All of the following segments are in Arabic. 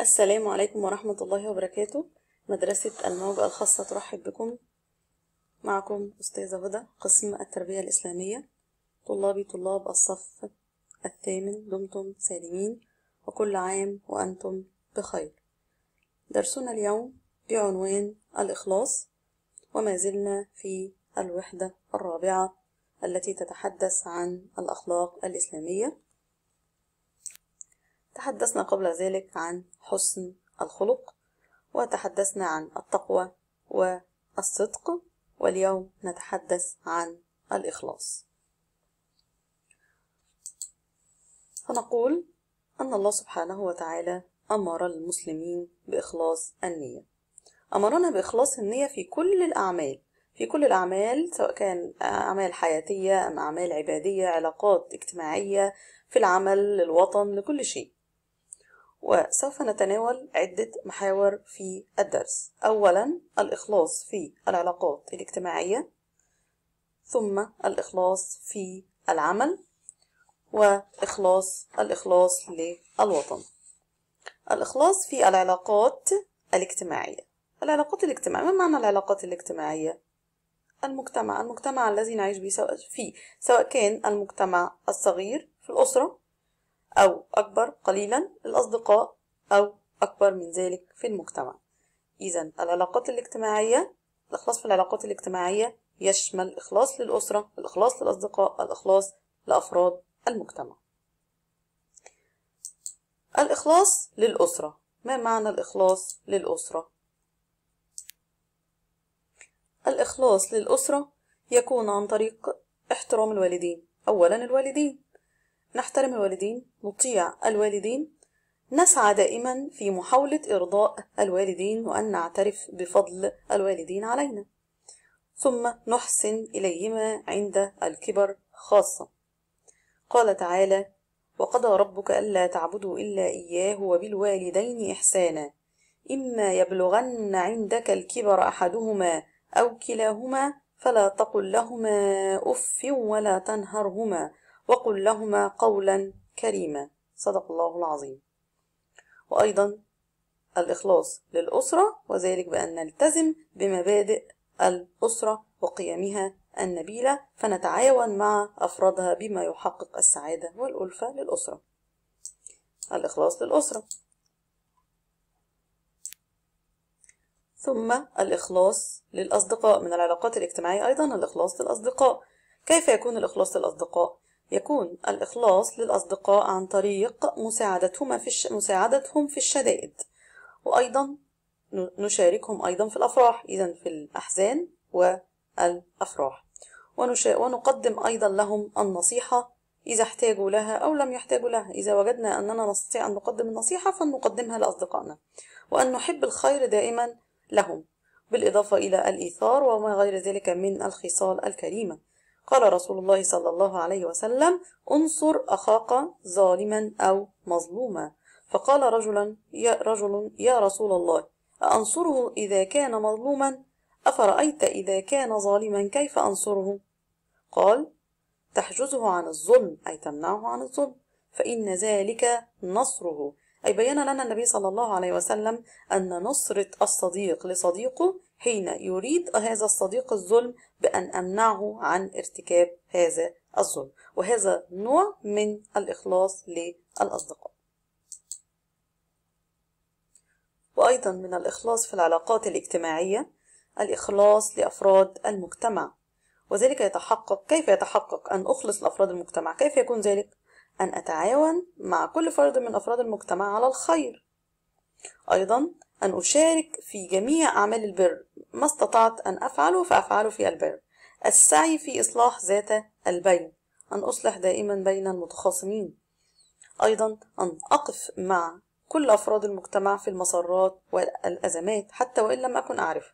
السلام عليكم ورحمة الله وبركاته مدرسة الموجة الخاصة ترحب بكم معكم أستاذة هدى قسم التربية الإسلامية طلابي طلاب الصف الثامن دمتم سالمين وكل عام وأنتم بخير درسنا اليوم بعنوان الإخلاص وما زلنا في الوحدة الرابعة التي تتحدث عن الأخلاق الإسلامية تحدثنا قبل ذلك عن حسن الخلق وتحدثنا عن التقوى والصدق واليوم نتحدث عن الإخلاص فنقول أن الله سبحانه وتعالى أمر المسلمين بإخلاص النية أمرنا بإخلاص النية في كل الأعمال في كل الأعمال سواء كان أعمال حياتية أم أعمال عبادية علاقات اجتماعية في العمل للوطن لكل شيء وسوف نتناول عدة محاور في الدرس أولا الإخلاص في العلاقات الاجتماعية ثم الإخلاص في العمل وإخلاص الإخلاص للوطن الإخلاص في العلاقات الاجتماعية العلاقات الاجتماعية ما معنى العلاقات الاجتماعية؟ المجتمع المجتمع الذي نعيش به سواء فيه سواء كان المجتمع الصغير في الأسرة أو أكبر قليلا الأصدقاء أو أكبر من ذلك في المجتمع إذا العلاقات الاجتماعية الإخلاص في العلاقات الاجتماعية يشمل إخلاص للأسرة الإخلاص للأصدقاء الإخلاص لأفراد المجتمع الإخلاص للأسرة ما معنى الإخلاص للأسرة؟ الإخلاص للأسرة يكون عن طريق احترام الوالدين أولا الوالدين نحترم الوالدين نطيع الوالدين نسعى دائما في محاولة إرضاء الوالدين وأن نعترف بفضل الوالدين علينا ثم نحسن إليهما عند الكبر خاصة قال تعالى وقضى ربك ألا تعبدوا إلا إياه وبالوالدين إحسانا إما يبلغن عندك الكبر أحدهما أو كلاهما فلا تقل لهما أف ولا تنهرهما وقل لهما قولا كريما صدق الله العظيم وأيضا الإخلاص للأسرة وذلك بأن نلتزم بمبادئ الأسرة وقيمها النبيلة فنتعاون مع أفرادها بما يحقق السعادة والألفة للأسرة الإخلاص للأسرة ثم الإخلاص للأصدقاء من العلاقات الاجتماعية أيضا الإخلاص للأصدقاء كيف يكون الإخلاص للأصدقاء؟ يكون الإخلاص للأصدقاء عن طريق مساعدتهما في مساعدتهم في الشدائد وأيضا نشاركهم أيضا في الأفراح إذا في الأحزان والأفراح ونقدم أيضا لهم النصيحة إذا احتاجوا لها أو لم يحتاجوا لها إذا وجدنا أننا نستطيع أن نقدم النصيحة فنقدمها لأصدقائنا وأن نحب الخير دائما لهم بالإضافة إلى الإيثار وما غير ذلك من الخصال الكريمة قال رسول الله صلى الله عليه وسلم انصر أخاك ظالما أو مظلوما فقال رجلا يا رجل يا رسول الله أنصره إذا كان مظلوما أفرأيت إذا كان ظالما كيف أنصره قال تحجزه عن الظلم أي تمنعه عن الظلم فإن ذلك نصره أي بين لنا النبي صلى الله عليه وسلم أن نصرة الصديق لصديقه حين يريد هذا الصديق الظلم بأن أمنعه عن ارتكاب هذا الظلم وهذا نوع من الإخلاص للأصدقاء وأيضا من الإخلاص في العلاقات الاجتماعية الإخلاص لأفراد المجتمع وذلك يتحقق كيف يتحقق أن أخلص لأفراد المجتمع كيف يكون ذلك أن أتعاون مع كل فرد من أفراد المجتمع على الخير أيضا أن أشارك في جميع أعمال البر ما استطعت أن أفعله فأفعله في البر السعي في إصلاح ذات البين أن أصلح دائما بين المتخاصمين أيضا أن أقف مع كل أفراد المجتمع في المسرات والأزمات حتى وإن لم أكن أعرف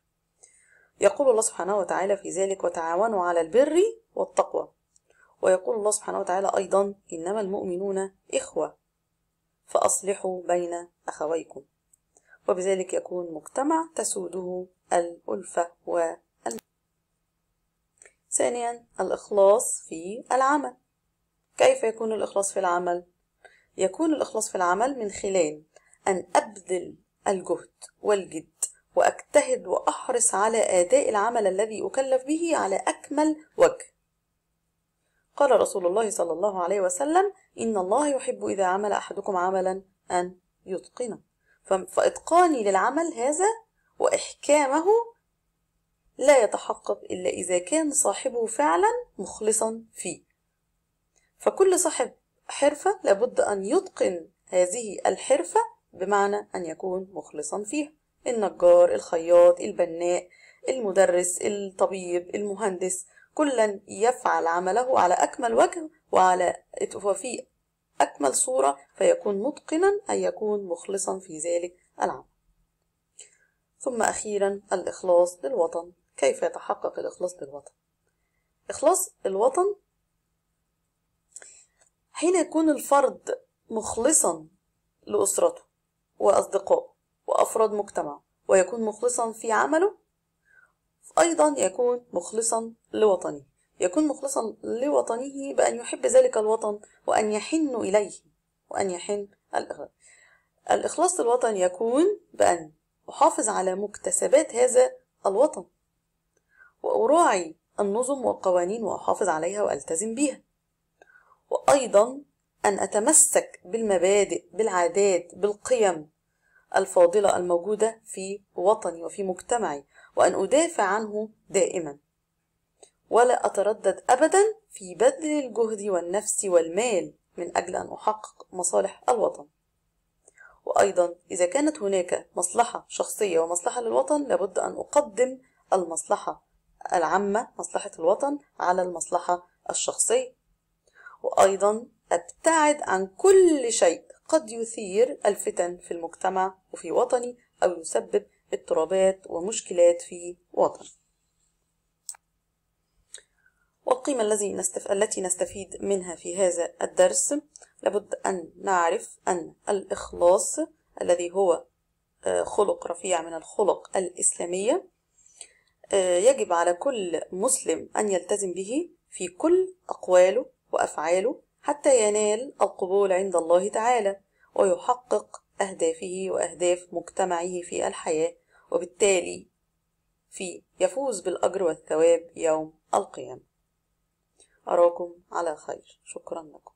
يقول الله سبحانه وتعالى في ذلك وتعاونوا على البر والتقوى ويقول الله سبحانه وتعالى أيضا إنما المؤمنون إخوة فأصلحوا بين أخويكم وبذلك يكون مجتمع تسوده الألفة و ثانيا الإخلاص في العمل كيف يكون الإخلاص في العمل؟ يكون الإخلاص في العمل من خلال أن أبذل الجهد والجد وأجتهد وأحرص على أداء العمل الذي أكلف به على أكمل وجه قال رسول الله صلى الله عليه وسلم إن الله يحب إذا عمل أحدكم عملا أن يتقنه فإتقاني للعمل هذا وإحكامه لا يتحقق إلا إذا كان صاحبه فعلا مخلصا فيه فكل صاحب حرفة لابد أن يتقن هذه الحرفة بمعنى أن يكون مخلصا فيها النجار الخياط البناء المدرس الطبيب المهندس كلا يفعل عمله على أكمل وجه وعلى وفي أكمل صورة فيكون متقنا أن يكون مخلصا في ذلك العمل ثم أخيرا الإخلاص للوطن كيف يتحقق الإخلاص للوطن إخلاص الوطن حين يكون الفرد مخلصا لأسرته وأصدقائه وأفراد مجتمعه ويكون مخلصا في عمله أيضا يكون مخلصا لوطنه يكون مخلصا لوطنه بأن يحب ذلك الوطن وأن يحن إليه وأن يحن الإخلاص الإخلاص للوطن يكون بأن أحافظ على مكتسبات هذا الوطن وأراعي النظم والقوانين وأحافظ عليها وألتزم بها وأيضا أن أتمسك بالمبادئ بالعادات بالقيم الفاضلة الموجودة في وطني وفي مجتمعي وأن أدافع عنه دائما ولا أتردد أبدا في بذل الجهد والنفس والمال من أجل أن أحقق مصالح الوطن أيضا إذا كانت هناك مصلحة شخصية ومصلحة للوطن لابد أن أقدم المصلحة العامة مصلحة الوطن على المصلحة الشخصية وأيضا أبتعد عن كل شيء قد يثير الفتن في المجتمع وفي وطني أو يسبب اضطرابات ومشكلات في وطني والقيمة التي نستفيد منها في هذا الدرس لابد أن نعرف أن الإخلاص الذي هو آه، خلق رفيع من الخلق الإسلامية آه، يجب على كل مسلم أن يلتزم به في كل أقواله وأفعاله حتى ينال القبول عند الله تعالى ويحقق أهدافه وأهداف مجتمعه في الحياة وبالتالي في يفوز بالأجر والثواب يوم القيامة أراكم على خير شكرا لكم